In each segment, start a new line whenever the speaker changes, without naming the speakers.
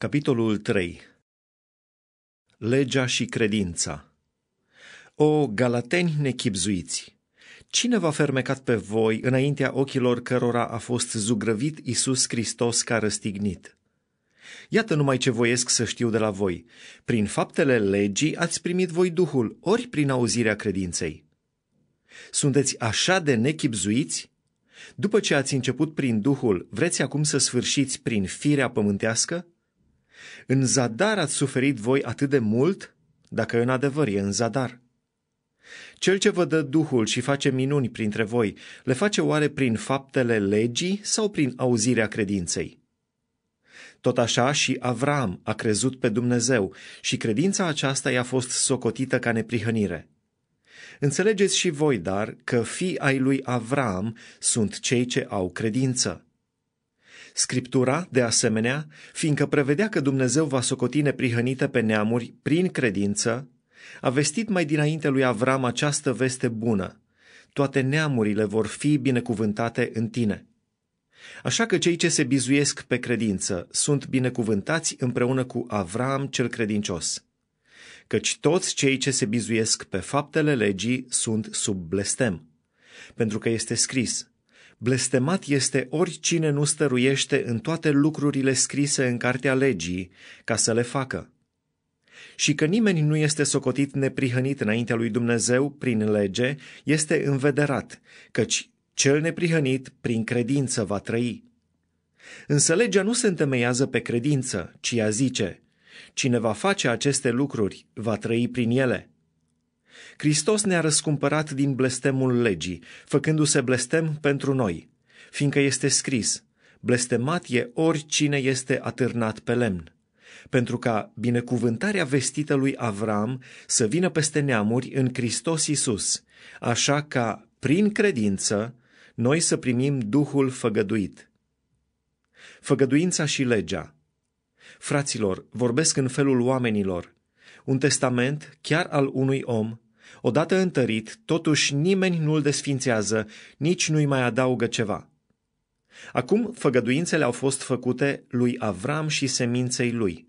Capitolul 3 Legea și credința O, galateni nechipzuiți! Cine v-a fermecat pe voi înaintea ochilor cărora a fost zugrăvit Iisus Hristos ca răstignit? Iată numai ce voiesc să știu de la voi. Prin faptele legii ați primit voi Duhul, ori prin auzirea credinței. Sunteți așa de nechipzuiți? După ce ați început prin Duhul, vreți acum să sfârșiți prin firea pământească? În zadar ați suferit voi atât de mult, dacă în adevăr e în zadar. Cel ce vă dă Duhul și face minuni printre voi, le face oare prin faptele legii sau prin auzirea credinței? Tot așa și Avram a crezut pe Dumnezeu și credința aceasta i-a fost socotită ca neprihănire. Înțelegeți și voi, dar, că fii ai lui Avram sunt cei ce au credință. Scriptura, de asemenea, fiindcă prevedea că Dumnezeu va socoti neprihănite pe neamuri prin credință, a vestit mai dinainte lui Avram această veste bună. Toate neamurile vor fi binecuvântate în tine. Așa că cei ce se bizuiesc pe credință sunt binecuvântați împreună cu Avram cel credincios. Căci toți cei ce se bizuiesc pe faptele legii sunt sub blestem. Pentru că este scris, Blestemat este oricine nu stăruiește în toate lucrurile scrise în cartea legii ca să le facă. Și că nimeni nu este socotit neprihănit înaintea lui Dumnezeu prin lege, este învederat, căci cel neprihănit prin credință va trăi. Însă legea nu se întemeiază pe credință, ci ea zice, cine va face aceste lucruri va trăi prin ele. Hristos ne-a răscumpărat din blestemul legii, făcându-se blestem pentru noi, fiindcă este scris, blestemat e oricine este atârnat pe lemn pentru ca binecuvântarea vestită lui Avram să vină peste neamuri în Hristos Isus, așa ca, prin credință, noi să primim Duhul făgăduit. Făgăduința și legea. Fraților, vorbesc în felul oamenilor. Un testament, chiar al unui om, Odată întărit, totuși nimeni nu-l desfințează, nici nu-i mai adaugă ceva. Acum făgăduințele au fost făcute lui Avram și seminței lui.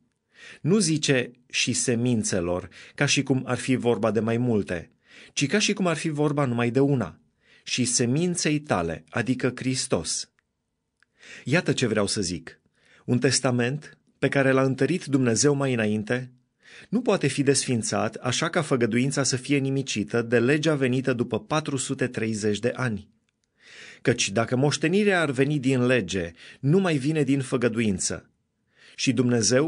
Nu zice și semințelor, ca și cum ar fi vorba de mai multe, ci ca și cum ar fi vorba numai de una, și seminței tale, adică Hristos. Iată ce vreau să zic. Un testament pe care l-a întărit Dumnezeu mai înainte, nu poate fi desfințat așa ca făgăduința să fie nimicită de legea venită după 430 de ani. Căci dacă moștenirea ar veni din lege, nu mai vine din făgăduință. Și Dumnezeu